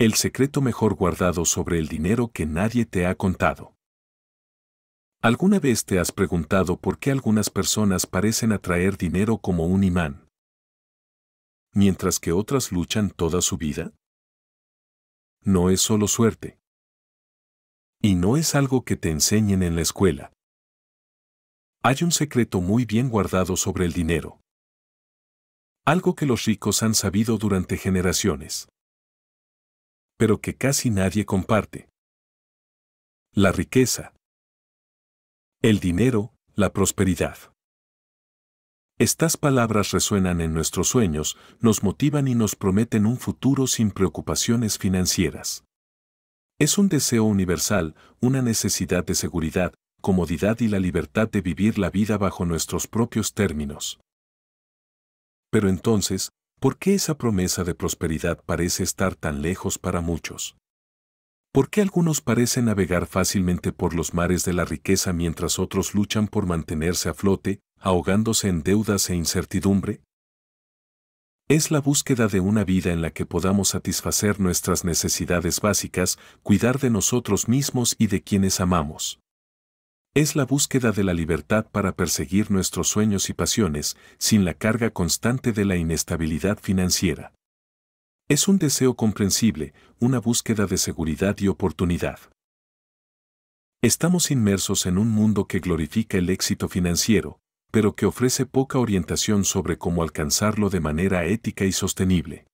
El secreto mejor guardado sobre el dinero que nadie te ha contado. ¿Alguna vez te has preguntado por qué algunas personas parecen atraer dinero como un imán? Mientras que otras luchan toda su vida? No es solo suerte. Y no es algo que te enseñen en la escuela. Hay un secreto muy bien guardado sobre el dinero. Algo que los ricos han sabido durante generaciones pero que casi nadie comparte. La riqueza. El dinero, la prosperidad. Estas palabras resuenan en nuestros sueños, nos motivan y nos prometen un futuro sin preocupaciones financieras. Es un deseo universal, una necesidad de seguridad, comodidad y la libertad de vivir la vida bajo nuestros propios términos. Pero entonces, ¿Por qué esa promesa de prosperidad parece estar tan lejos para muchos? ¿Por qué algunos parecen navegar fácilmente por los mares de la riqueza mientras otros luchan por mantenerse a flote, ahogándose en deudas e incertidumbre? Es la búsqueda de una vida en la que podamos satisfacer nuestras necesidades básicas, cuidar de nosotros mismos y de quienes amamos. Es la búsqueda de la libertad para perseguir nuestros sueños y pasiones sin la carga constante de la inestabilidad financiera. Es un deseo comprensible, una búsqueda de seguridad y oportunidad. Estamos inmersos en un mundo que glorifica el éxito financiero, pero que ofrece poca orientación sobre cómo alcanzarlo de manera ética y sostenible.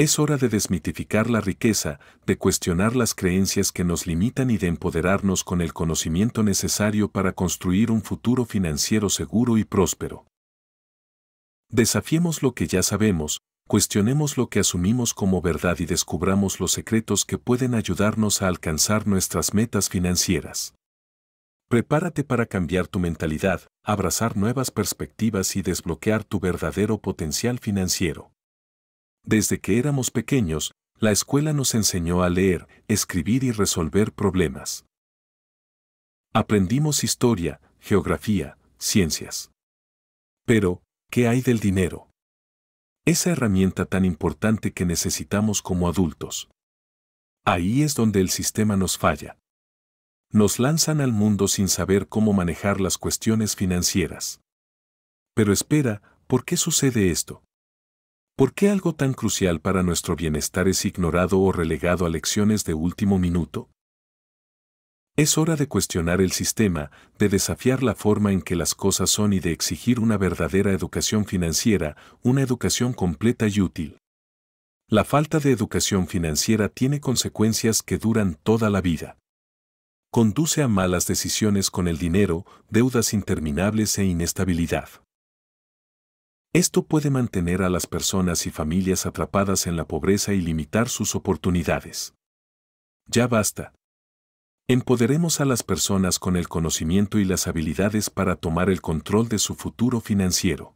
Es hora de desmitificar la riqueza, de cuestionar las creencias que nos limitan y de empoderarnos con el conocimiento necesario para construir un futuro financiero seguro y próspero. Desafiemos lo que ya sabemos, cuestionemos lo que asumimos como verdad y descubramos los secretos que pueden ayudarnos a alcanzar nuestras metas financieras. Prepárate para cambiar tu mentalidad, abrazar nuevas perspectivas y desbloquear tu verdadero potencial financiero. Desde que éramos pequeños, la escuela nos enseñó a leer, escribir y resolver problemas. Aprendimos historia, geografía, ciencias. Pero, ¿qué hay del dinero? Esa herramienta tan importante que necesitamos como adultos. Ahí es donde el sistema nos falla. Nos lanzan al mundo sin saber cómo manejar las cuestiones financieras. Pero espera, ¿por qué sucede esto? ¿Por qué algo tan crucial para nuestro bienestar es ignorado o relegado a lecciones de último minuto? Es hora de cuestionar el sistema, de desafiar la forma en que las cosas son y de exigir una verdadera educación financiera, una educación completa y útil. La falta de educación financiera tiene consecuencias que duran toda la vida. Conduce a malas decisiones con el dinero, deudas interminables e inestabilidad. Esto puede mantener a las personas y familias atrapadas en la pobreza y limitar sus oportunidades. Ya basta. Empoderemos a las personas con el conocimiento y las habilidades para tomar el control de su futuro financiero.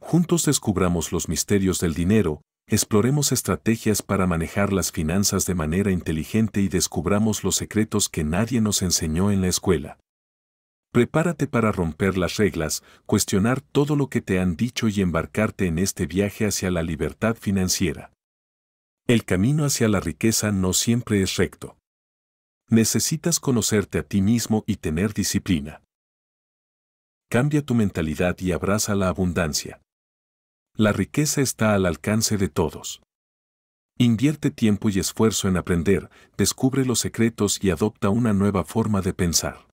Juntos descubramos los misterios del dinero, exploremos estrategias para manejar las finanzas de manera inteligente y descubramos los secretos que nadie nos enseñó en la escuela. Prepárate para romper las reglas, cuestionar todo lo que te han dicho y embarcarte en este viaje hacia la libertad financiera. El camino hacia la riqueza no siempre es recto. Necesitas conocerte a ti mismo y tener disciplina. Cambia tu mentalidad y abraza la abundancia. La riqueza está al alcance de todos. Invierte tiempo y esfuerzo en aprender, descubre los secretos y adopta una nueva forma de pensar.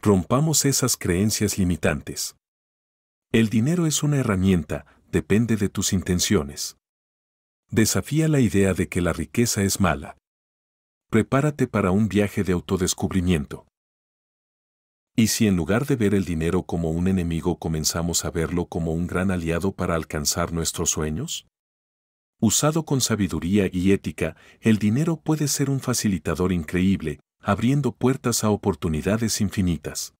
Rompamos esas creencias limitantes. El dinero es una herramienta, depende de tus intenciones. Desafía la idea de que la riqueza es mala. Prepárate para un viaje de autodescubrimiento. Y si en lugar de ver el dinero como un enemigo comenzamos a verlo como un gran aliado para alcanzar nuestros sueños? Usado con sabiduría y ética, el dinero puede ser un facilitador increíble, abriendo puertas a oportunidades infinitas.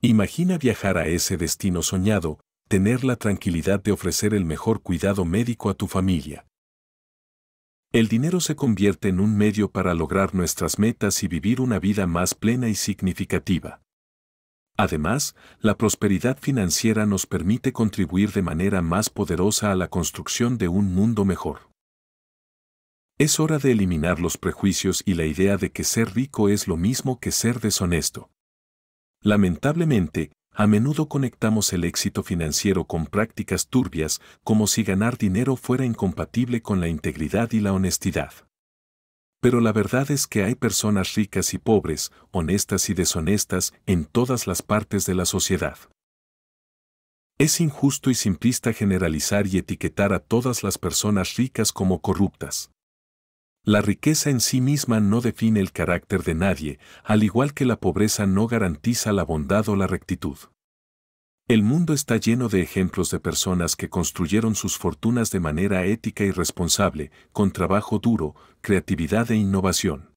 Imagina viajar a ese destino soñado, tener la tranquilidad de ofrecer el mejor cuidado médico a tu familia. El dinero se convierte en un medio para lograr nuestras metas y vivir una vida más plena y significativa. Además, la prosperidad financiera nos permite contribuir de manera más poderosa a la construcción de un mundo mejor. Es hora de eliminar los prejuicios y la idea de que ser rico es lo mismo que ser deshonesto. Lamentablemente, a menudo conectamos el éxito financiero con prácticas turbias como si ganar dinero fuera incompatible con la integridad y la honestidad. Pero la verdad es que hay personas ricas y pobres, honestas y deshonestas, en todas las partes de la sociedad. Es injusto y simplista generalizar y etiquetar a todas las personas ricas como corruptas. La riqueza en sí misma no define el carácter de nadie, al igual que la pobreza no garantiza la bondad o la rectitud. El mundo está lleno de ejemplos de personas que construyeron sus fortunas de manera ética y responsable, con trabajo duro, creatividad e innovación.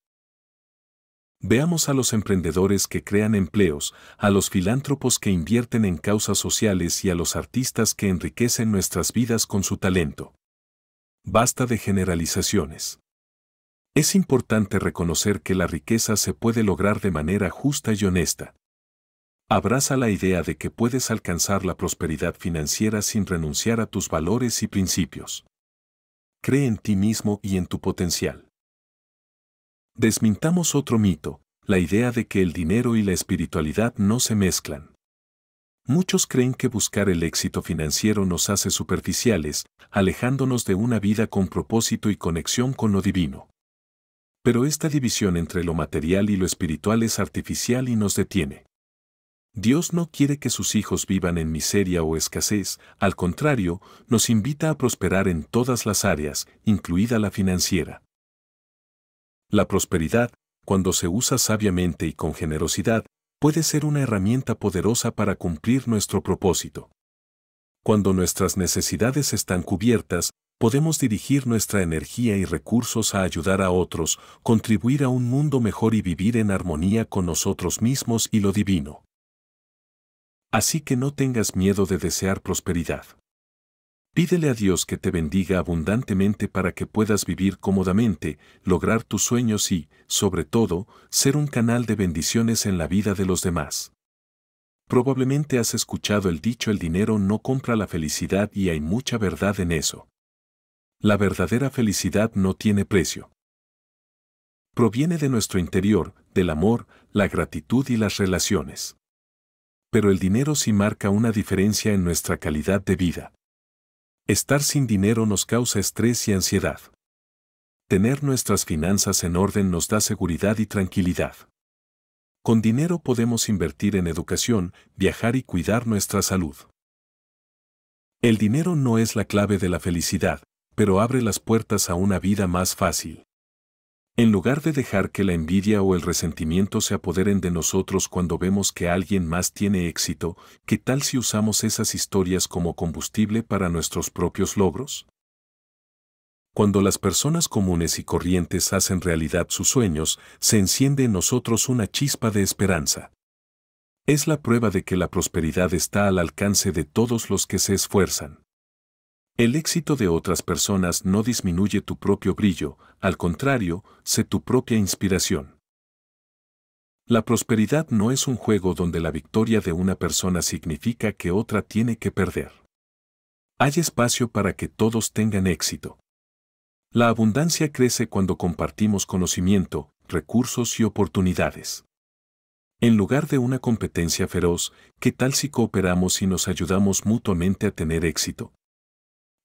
Veamos a los emprendedores que crean empleos, a los filántropos que invierten en causas sociales y a los artistas que enriquecen nuestras vidas con su talento. Basta de generalizaciones. Es importante reconocer que la riqueza se puede lograr de manera justa y honesta. Abraza la idea de que puedes alcanzar la prosperidad financiera sin renunciar a tus valores y principios. Cree en ti mismo y en tu potencial. Desmintamos otro mito, la idea de que el dinero y la espiritualidad no se mezclan. Muchos creen que buscar el éxito financiero nos hace superficiales, alejándonos de una vida con propósito y conexión con lo divino. Pero esta división entre lo material y lo espiritual es artificial y nos detiene. Dios no quiere que sus hijos vivan en miseria o escasez, al contrario, nos invita a prosperar en todas las áreas, incluida la financiera. La prosperidad, cuando se usa sabiamente y con generosidad, puede ser una herramienta poderosa para cumplir nuestro propósito. Cuando nuestras necesidades están cubiertas, podemos dirigir nuestra energía y recursos a ayudar a otros, contribuir a un mundo mejor y vivir en armonía con nosotros mismos y lo divino. Así que no tengas miedo de desear prosperidad. Pídele a Dios que te bendiga abundantemente para que puedas vivir cómodamente, lograr tus sueños y, sobre todo, ser un canal de bendiciones en la vida de los demás. Probablemente has escuchado el dicho el dinero no compra la felicidad y hay mucha verdad en eso. La verdadera felicidad no tiene precio. Proviene de nuestro interior, del amor, la gratitud y las relaciones. Pero el dinero sí marca una diferencia en nuestra calidad de vida. Estar sin dinero nos causa estrés y ansiedad. Tener nuestras finanzas en orden nos da seguridad y tranquilidad. Con dinero podemos invertir en educación, viajar y cuidar nuestra salud. El dinero no es la clave de la felicidad, pero abre las puertas a una vida más fácil. En lugar de dejar que la envidia o el resentimiento se apoderen de nosotros cuando vemos que alguien más tiene éxito, ¿qué tal si usamos esas historias como combustible para nuestros propios logros? Cuando las personas comunes y corrientes hacen realidad sus sueños, se enciende en nosotros una chispa de esperanza. Es la prueba de que la prosperidad está al alcance de todos los que se esfuerzan. El éxito de otras personas no disminuye tu propio brillo, al contrario, sé tu propia inspiración. La prosperidad no es un juego donde la victoria de una persona significa que otra tiene que perder. Hay espacio para que todos tengan éxito. La abundancia crece cuando compartimos conocimiento, recursos y oportunidades. En lugar de una competencia feroz, ¿qué tal si cooperamos y nos ayudamos mutuamente a tener éxito?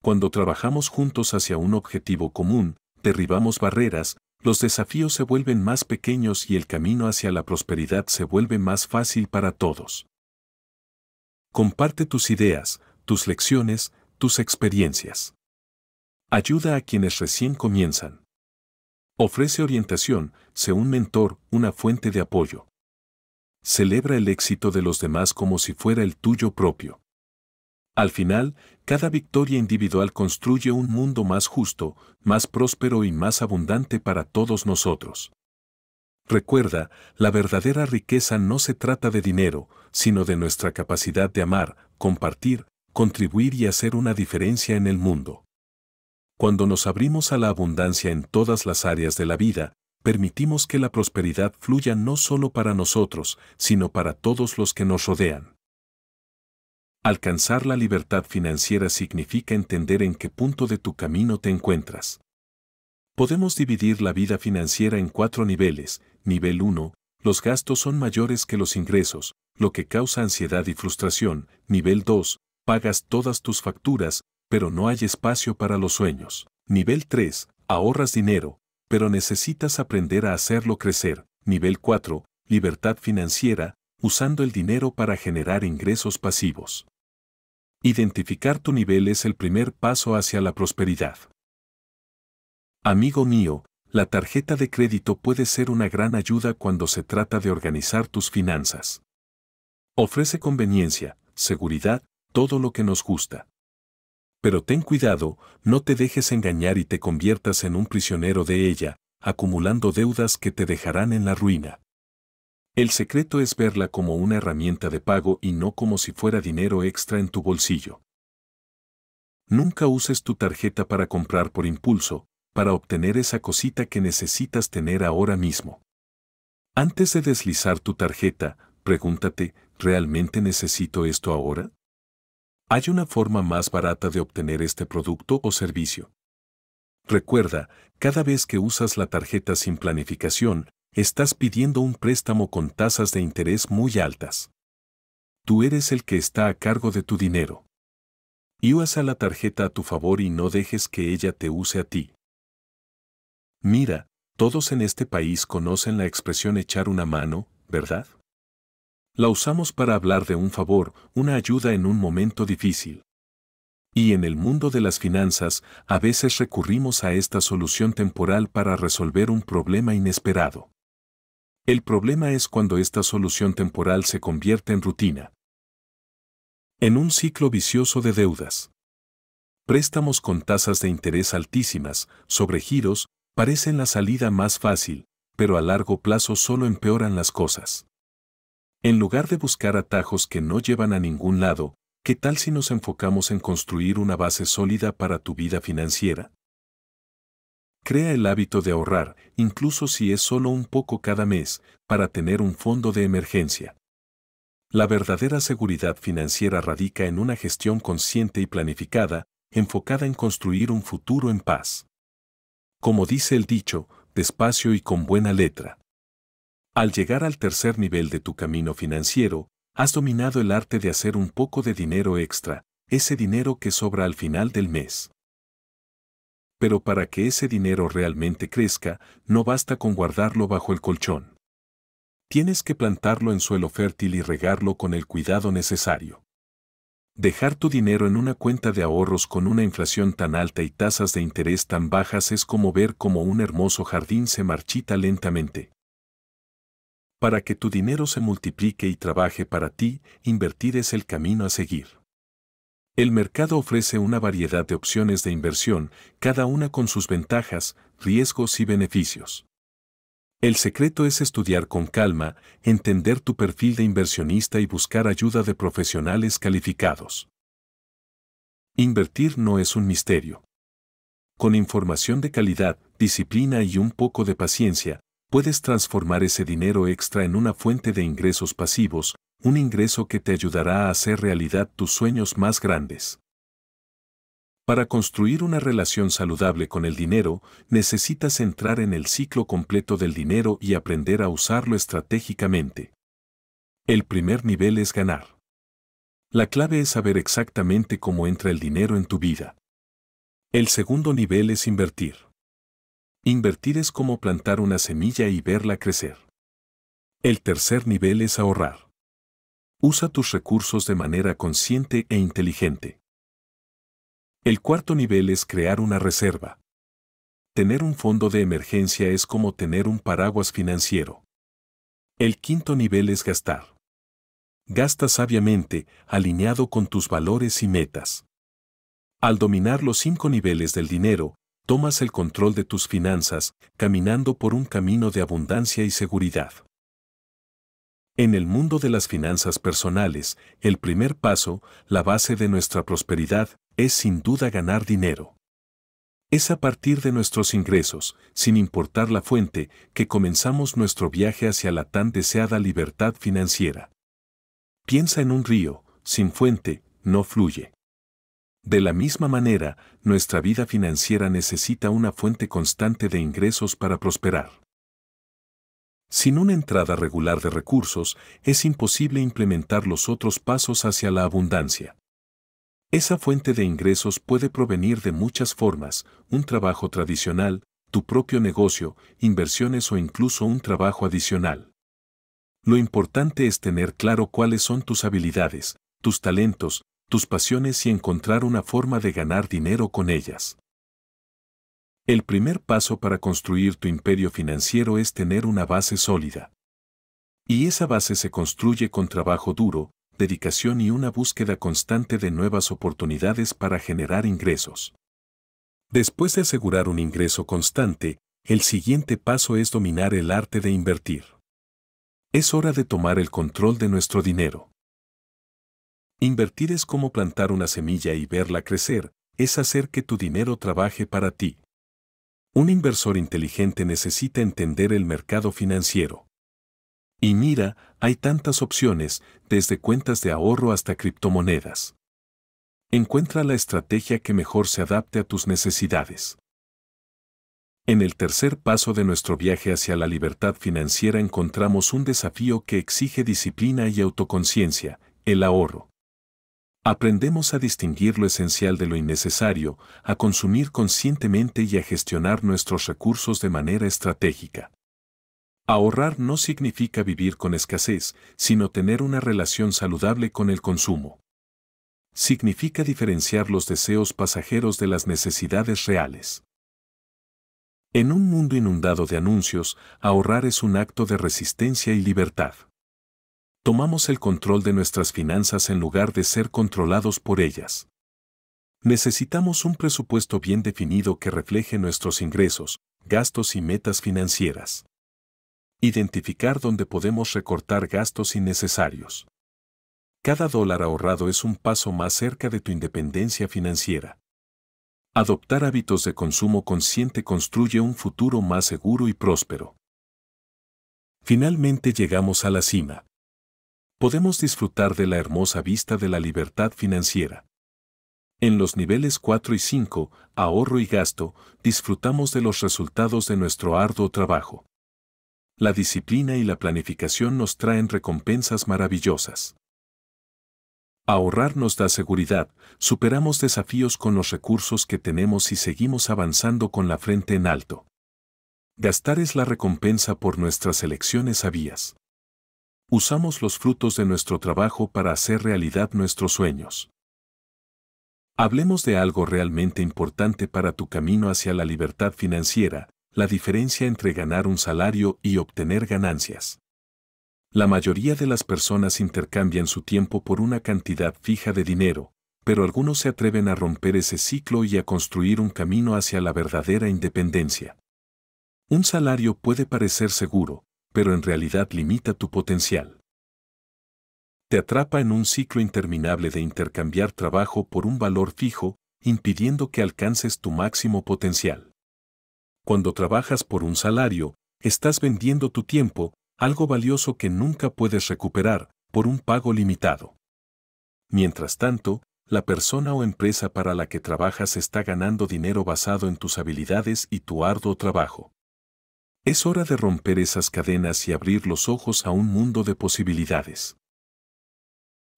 Cuando trabajamos juntos hacia un objetivo común, derribamos barreras, los desafíos se vuelven más pequeños y el camino hacia la prosperidad se vuelve más fácil para todos. Comparte tus ideas, tus lecciones, tus experiencias. Ayuda a quienes recién comienzan. Ofrece orientación, sé un mentor, una fuente de apoyo. Celebra el éxito de los demás como si fuera el tuyo propio. Al final, cada victoria individual construye un mundo más justo, más próspero y más abundante para todos nosotros. Recuerda, la verdadera riqueza no se trata de dinero, sino de nuestra capacidad de amar, compartir, contribuir y hacer una diferencia en el mundo. Cuando nos abrimos a la abundancia en todas las áreas de la vida, permitimos que la prosperidad fluya no solo para nosotros, sino para todos los que nos rodean. Alcanzar la libertad financiera significa entender en qué punto de tu camino te encuentras. Podemos dividir la vida financiera en cuatro niveles. Nivel 1, los gastos son mayores que los ingresos, lo que causa ansiedad y frustración. Nivel 2, pagas todas tus facturas, pero no hay espacio para los sueños. Nivel 3, ahorras dinero, pero necesitas aprender a hacerlo crecer. Nivel 4, libertad financiera, usando el dinero para generar ingresos pasivos. Identificar tu nivel es el primer paso hacia la prosperidad. Amigo mío, la tarjeta de crédito puede ser una gran ayuda cuando se trata de organizar tus finanzas. Ofrece conveniencia, seguridad, todo lo que nos gusta. Pero ten cuidado, no te dejes engañar y te conviertas en un prisionero de ella, acumulando deudas que te dejarán en la ruina. El secreto es verla como una herramienta de pago y no como si fuera dinero extra en tu bolsillo. Nunca uses tu tarjeta para comprar por impulso, para obtener esa cosita que necesitas tener ahora mismo. Antes de deslizar tu tarjeta, pregúntate, ¿realmente necesito esto ahora? ¿Hay una forma más barata de obtener este producto o servicio? Recuerda, cada vez que usas la tarjeta sin planificación, Estás pidiendo un préstamo con tasas de interés muy altas. Tú eres el que está a cargo de tu dinero. Y usa la tarjeta a tu favor y no dejes que ella te use a ti. Mira, todos en este país conocen la expresión echar una mano, ¿verdad? La usamos para hablar de un favor, una ayuda en un momento difícil. Y en el mundo de las finanzas, a veces recurrimos a esta solución temporal para resolver un problema inesperado. El problema es cuando esta solución temporal se convierte en rutina. En un ciclo vicioso de deudas. Préstamos con tasas de interés altísimas, sobregiros, parecen la salida más fácil, pero a largo plazo solo empeoran las cosas. En lugar de buscar atajos que no llevan a ningún lado, ¿qué tal si nos enfocamos en construir una base sólida para tu vida financiera? Crea el hábito de ahorrar, incluso si es solo un poco cada mes, para tener un fondo de emergencia. La verdadera seguridad financiera radica en una gestión consciente y planificada, enfocada en construir un futuro en paz. Como dice el dicho, despacio y con buena letra. Al llegar al tercer nivel de tu camino financiero, has dominado el arte de hacer un poco de dinero extra, ese dinero que sobra al final del mes pero para que ese dinero realmente crezca, no basta con guardarlo bajo el colchón. Tienes que plantarlo en suelo fértil y regarlo con el cuidado necesario. Dejar tu dinero en una cuenta de ahorros con una inflación tan alta y tasas de interés tan bajas es como ver cómo un hermoso jardín se marchita lentamente. Para que tu dinero se multiplique y trabaje para ti, invertir es el camino a seguir. El mercado ofrece una variedad de opciones de inversión, cada una con sus ventajas, riesgos y beneficios. El secreto es estudiar con calma, entender tu perfil de inversionista y buscar ayuda de profesionales calificados. Invertir no es un misterio. Con información de calidad, disciplina y un poco de paciencia, puedes transformar ese dinero extra en una fuente de ingresos pasivos, un ingreso que te ayudará a hacer realidad tus sueños más grandes. Para construir una relación saludable con el dinero, necesitas entrar en el ciclo completo del dinero y aprender a usarlo estratégicamente. El primer nivel es ganar. La clave es saber exactamente cómo entra el dinero en tu vida. El segundo nivel es invertir. Invertir es como plantar una semilla y verla crecer. El tercer nivel es ahorrar. Usa tus recursos de manera consciente e inteligente. El cuarto nivel es crear una reserva. Tener un fondo de emergencia es como tener un paraguas financiero. El quinto nivel es gastar. Gasta sabiamente, alineado con tus valores y metas. Al dominar los cinco niveles del dinero, tomas el control de tus finanzas, caminando por un camino de abundancia y seguridad. En el mundo de las finanzas personales, el primer paso, la base de nuestra prosperidad, es sin duda ganar dinero. Es a partir de nuestros ingresos, sin importar la fuente, que comenzamos nuestro viaje hacia la tan deseada libertad financiera. Piensa en un río, sin fuente, no fluye. De la misma manera, nuestra vida financiera necesita una fuente constante de ingresos para prosperar. Sin una entrada regular de recursos, es imposible implementar los otros pasos hacia la abundancia. Esa fuente de ingresos puede provenir de muchas formas, un trabajo tradicional, tu propio negocio, inversiones o incluso un trabajo adicional. Lo importante es tener claro cuáles son tus habilidades, tus talentos, tus pasiones y encontrar una forma de ganar dinero con ellas. El primer paso para construir tu imperio financiero es tener una base sólida. Y esa base se construye con trabajo duro, dedicación y una búsqueda constante de nuevas oportunidades para generar ingresos. Después de asegurar un ingreso constante, el siguiente paso es dominar el arte de invertir. Es hora de tomar el control de nuestro dinero. Invertir es como plantar una semilla y verla crecer, es hacer que tu dinero trabaje para ti. Un inversor inteligente necesita entender el mercado financiero. Y mira, hay tantas opciones, desde cuentas de ahorro hasta criptomonedas. Encuentra la estrategia que mejor se adapte a tus necesidades. En el tercer paso de nuestro viaje hacia la libertad financiera encontramos un desafío que exige disciplina y autoconciencia, el ahorro. Aprendemos a distinguir lo esencial de lo innecesario, a consumir conscientemente y a gestionar nuestros recursos de manera estratégica. Ahorrar no significa vivir con escasez, sino tener una relación saludable con el consumo. Significa diferenciar los deseos pasajeros de las necesidades reales. En un mundo inundado de anuncios, ahorrar es un acto de resistencia y libertad tomamos el control de nuestras finanzas en lugar de ser controlados por ellas. Necesitamos un presupuesto bien definido que refleje nuestros ingresos, gastos y metas financieras. Identificar dónde podemos recortar gastos innecesarios. Cada dólar ahorrado es un paso más cerca de tu independencia financiera. Adoptar hábitos de consumo consciente construye un futuro más seguro y próspero. Finalmente llegamos a la cima podemos disfrutar de la hermosa vista de la libertad financiera. En los niveles 4 y 5, ahorro y gasto, disfrutamos de los resultados de nuestro arduo trabajo. La disciplina y la planificación nos traen recompensas maravillosas. Ahorrar nos da seguridad, superamos desafíos con los recursos que tenemos y seguimos avanzando con la frente en alto. Gastar es la recompensa por nuestras elecciones sabias usamos los frutos de nuestro trabajo para hacer realidad nuestros sueños. Hablemos de algo realmente importante para tu camino hacia la libertad financiera, la diferencia entre ganar un salario y obtener ganancias. La mayoría de las personas intercambian su tiempo por una cantidad fija de dinero, pero algunos se atreven a romper ese ciclo y a construir un camino hacia la verdadera independencia. Un salario puede parecer seguro, pero en realidad limita tu potencial. Te atrapa en un ciclo interminable de intercambiar trabajo por un valor fijo, impidiendo que alcances tu máximo potencial. Cuando trabajas por un salario, estás vendiendo tu tiempo, algo valioso que nunca puedes recuperar, por un pago limitado. Mientras tanto, la persona o empresa para la que trabajas está ganando dinero basado en tus habilidades y tu arduo trabajo. Es hora de romper esas cadenas y abrir los ojos a un mundo de posibilidades.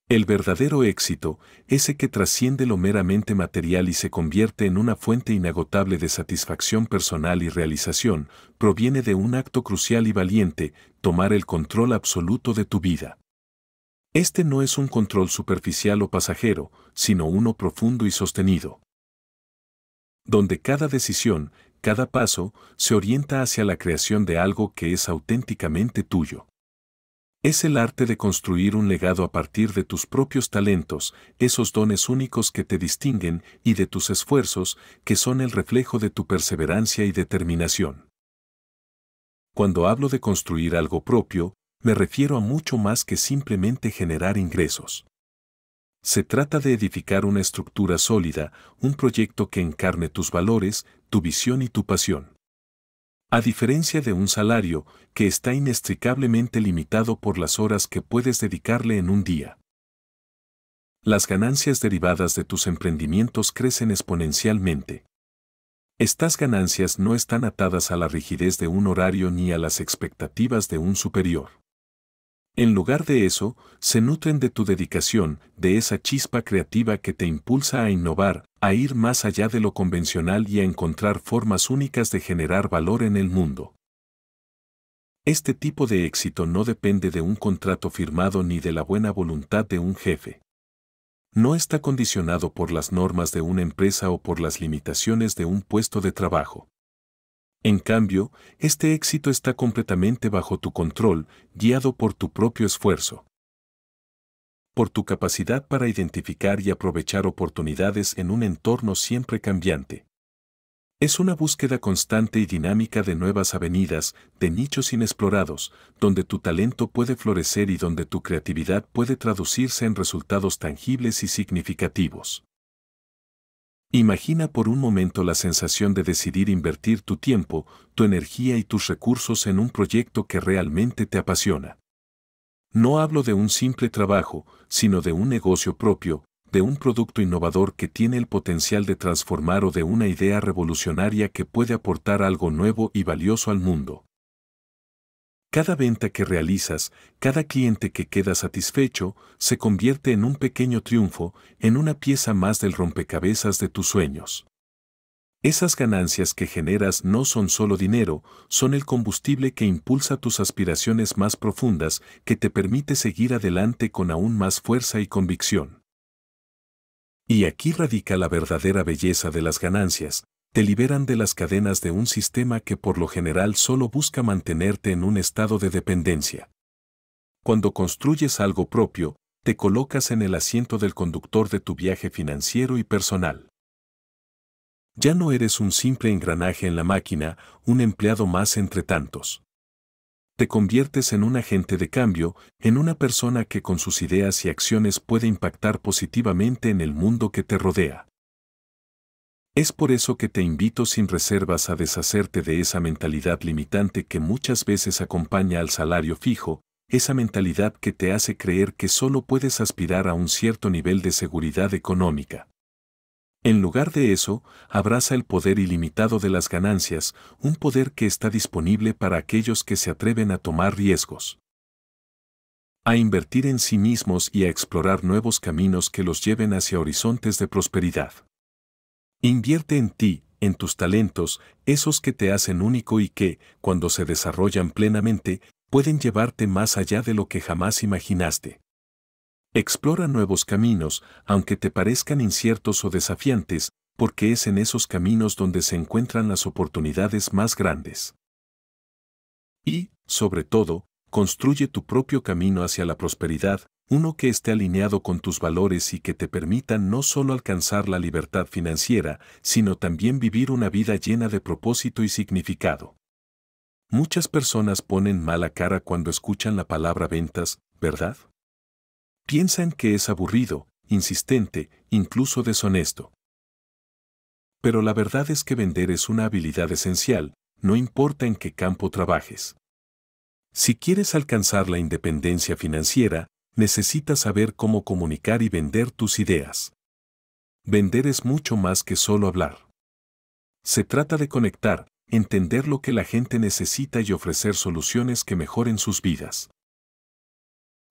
El verdadero éxito, ese que trasciende lo meramente material y se convierte en una fuente inagotable de satisfacción personal y realización, proviene de un acto crucial y valiente, tomar el control absoluto de tu vida. Este no es un control superficial o pasajero, sino uno profundo y sostenido. Donde cada decisión, cada paso se orienta hacia la creación de algo que es auténticamente tuyo. Es el arte de construir un legado a partir de tus propios talentos, esos dones únicos que te distinguen, y de tus esfuerzos, que son el reflejo de tu perseverancia y determinación. Cuando hablo de construir algo propio, me refiero a mucho más que simplemente generar ingresos. Se trata de edificar una estructura sólida, un proyecto que encarne tus valores, tu visión y tu pasión. A diferencia de un salario, que está inextricablemente limitado por las horas que puedes dedicarle en un día. Las ganancias derivadas de tus emprendimientos crecen exponencialmente. Estas ganancias no están atadas a la rigidez de un horario ni a las expectativas de un superior. En lugar de eso, se nutren de tu dedicación, de esa chispa creativa que te impulsa a innovar, a ir más allá de lo convencional y a encontrar formas únicas de generar valor en el mundo. Este tipo de éxito no depende de un contrato firmado ni de la buena voluntad de un jefe. No está condicionado por las normas de una empresa o por las limitaciones de un puesto de trabajo. En cambio, este éxito está completamente bajo tu control, guiado por tu propio esfuerzo. Por tu capacidad para identificar y aprovechar oportunidades en un entorno siempre cambiante. Es una búsqueda constante y dinámica de nuevas avenidas, de nichos inexplorados, donde tu talento puede florecer y donde tu creatividad puede traducirse en resultados tangibles y significativos. Imagina por un momento la sensación de decidir invertir tu tiempo, tu energía y tus recursos en un proyecto que realmente te apasiona. No hablo de un simple trabajo, sino de un negocio propio, de un producto innovador que tiene el potencial de transformar o de una idea revolucionaria que puede aportar algo nuevo y valioso al mundo. Cada venta que realizas, cada cliente que queda satisfecho, se convierte en un pequeño triunfo, en una pieza más del rompecabezas de tus sueños. Esas ganancias que generas no son solo dinero, son el combustible que impulsa tus aspiraciones más profundas, que te permite seguir adelante con aún más fuerza y convicción. Y aquí radica la verdadera belleza de las ganancias, te liberan de las cadenas de un sistema que por lo general solo busca mantenerte en un estado de dependencia. Cuando construyes algo propio, te colocas en el asiento del conductor de tu viaje financiero y personal. Ya no eres un simple engranaje en la máquina, un empleado más entre tantos. Te conviertes en un agente de cambio, en una persona que con sus ideas y acciones puede impactar positivamente en el mundo que te rodea. Es por eso que te invito sin reservas a deshacerte de esa mentalidad limitante que muchas veces acompaña al salario fijo, esa mentalidad que te hace creer que solo puedes aspirar a un cierto nivel de seguridad económica. En lugar de eso, abraza el poder ilimitado de las ganancias, un poder que está disponible para aquellos que se atreven a tomar riesgos. A invertir en sí mismos y a explorar nuevos caminos que los lleven hacia horizontes de prosperidad. Invierte en ti, en tus talentos, esos que te hacen único y que, cuando se desarrollan plenamente, pueden llevarte más allá de lo que jamás imaginaste. Explora nuevos caminos, aunque te parezcan inciertos o desafiantes, porque es en esos caminos donde se encuentran las oportunidades más grandes. Y, sobre todo, construye tu propio camino hacia la prosperidad, uno que esté alineado con tus valores y que te permita no solo alcanzar la libertad financiera, sino también vivir una vida llena de propósito y significado. Muchas personas ponen mala cara cuando escuchan la palabra ventas, ¿verdad? Piensan que es aburrido, insistente, incluso deshonesto. Pero la verdad es que vender es una habilidad esencial, no importa en qué campo trabajes. Si quieres alcanzar la independencia financiera, necesitas saber cómo comunicar y vender tus ideas. Vender es mucho más que solo hablar. Se trata de conectar, entender lo que la gente necesita y ofrecer soluciones que mejoren sus vidas.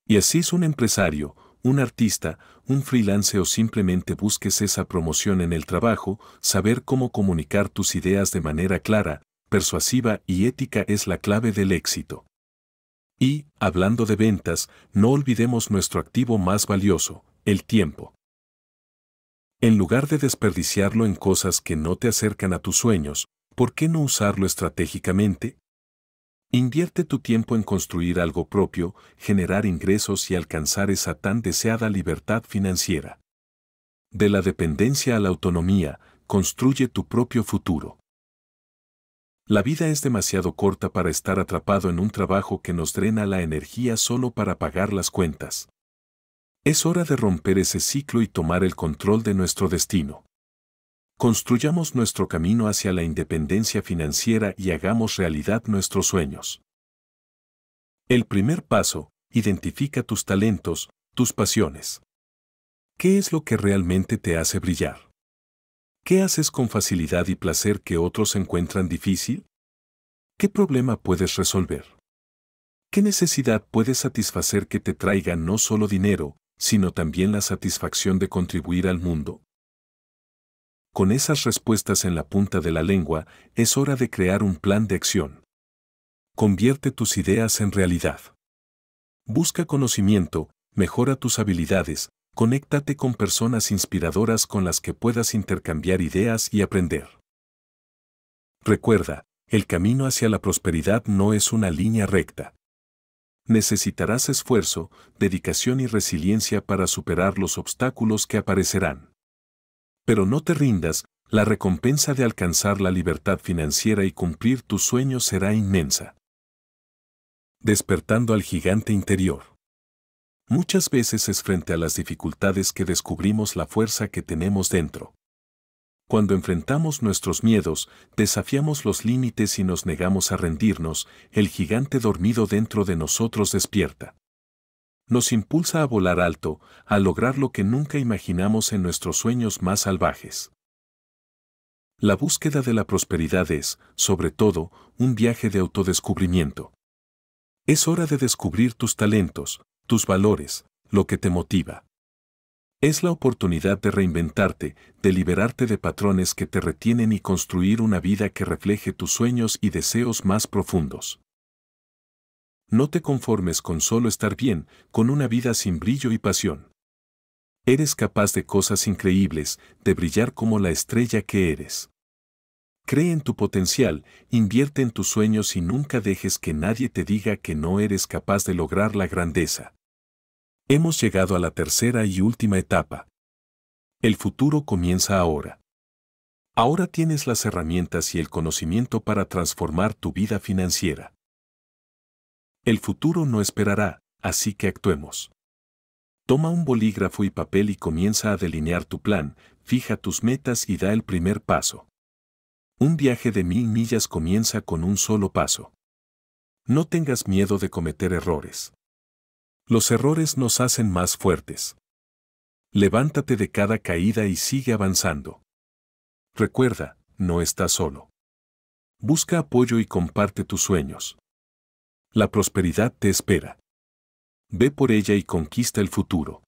Y así es un empresario, un artista, un freelance o simplemente busques esa promoción en el trabajo, saber cómo comunicar tus ideas de manera clara, persuasiva y ética es la clave del éxito. Y, hablando de ventas, no olvidemos nuestro activo más valioso, el tiempo. En lugar de desperdiciarlo en cosas que no te acercan a tus sueños, ¿por qué no usarlo estratégicamente? Invierte tu tiempo en construir algo propio, generar ingresos y alcanzar esa tan deseada libertad financiera. De la dependencia a la autonomía, construye tu propio futuro. La vida es demasiado corta para estar atrapado en un trabajo que nos drena la energía solo para pagar las cuentas. Es hora de romper ese ciclo y tomar el control de nuestro destino. Construyamos nuestro camino hacia la independencia financiera y hagamos realidad nuestros sueños. El primer paso, identifica tus talentos, tus pasiones. ¿Qué es lo que realmente te hace brillar? ¿Qué haces con facilidad y placer que otros encuentran difícil? ¿Qué problema puedes resolver? ¿Qué necesidad puedes satisfacer que te traiga no solo dinero, sino también la satisfacción de contribuir al mundo? Con esas respuestas en la punta de la lengua, es hora de crear un plan de acción. Convierte tus ideas en realidad. Busca conocimiento, mejora tus habilidades, conéctate con personas inspiradoras con las que puedas intercambiar ideas y aprender. Recuerda, el camino hacia la prosperidad no es una línea recta. Necesitarás esfuerzo, dedicación y resiliencia para superar los obstáculos que aparecerán. Pero no te rindas, la recompensa de alcanzar la libertad financiera y cumplir tus sueños será inmensa. Despertando al gigante interior. Muchas veces es frente a las dificultades que descubrimos la fuerza que tenemos dentro. Cuando enfrentamos nuestros miedos, desafiamos los límites y nos negamos a rendirnos, el gigante dormido dentro de nosotros despierta. Nos impulsa a volar alto, a lograr lo que nunca imaginamos en nuestros sueños más salvajes. La búsqueda de la prosperidad es, sobre todo, un viaje de autodescubrimiento. Es hora de descubrir tus talentos, tus valores, lo que te motiva. Es la oportunidad de reinventarte, de liberarte de patrones que te retienen y construir una vida que refleje tus sueños y deseos más profundos. No te conformes con solo estar bien, con una vida sin brillo y pasión. Eres capaz de cosas increíbles, de brillar como la estrella que eres. Cree en tu potencial, invierte en tus sueños y nunca dejes que nadie te diga que no eres capaz de lograr la grandeza. Hemos llegado a la tercera y última etapa. El futuro comienza ahora. Ahora tienes las herramientas y el conocimiento para transformar tu vida financiera. El futuro no esperará, así que actuemos. Toma un bolígrafo y papel y comienza a delinear tu plan, fija tus metas y da el primer paso. Un viaje de mil millas comienza con un solo paso. No tengas miedo de cometer errores. Los errores nos hacen más fuertes. Levántate de cada caída y sigue avanzando. Recuerda, no estás solo. Busca apoyo y comparte tus sueños. La prosperidad te espera. Ve por ella y conquista el futuro.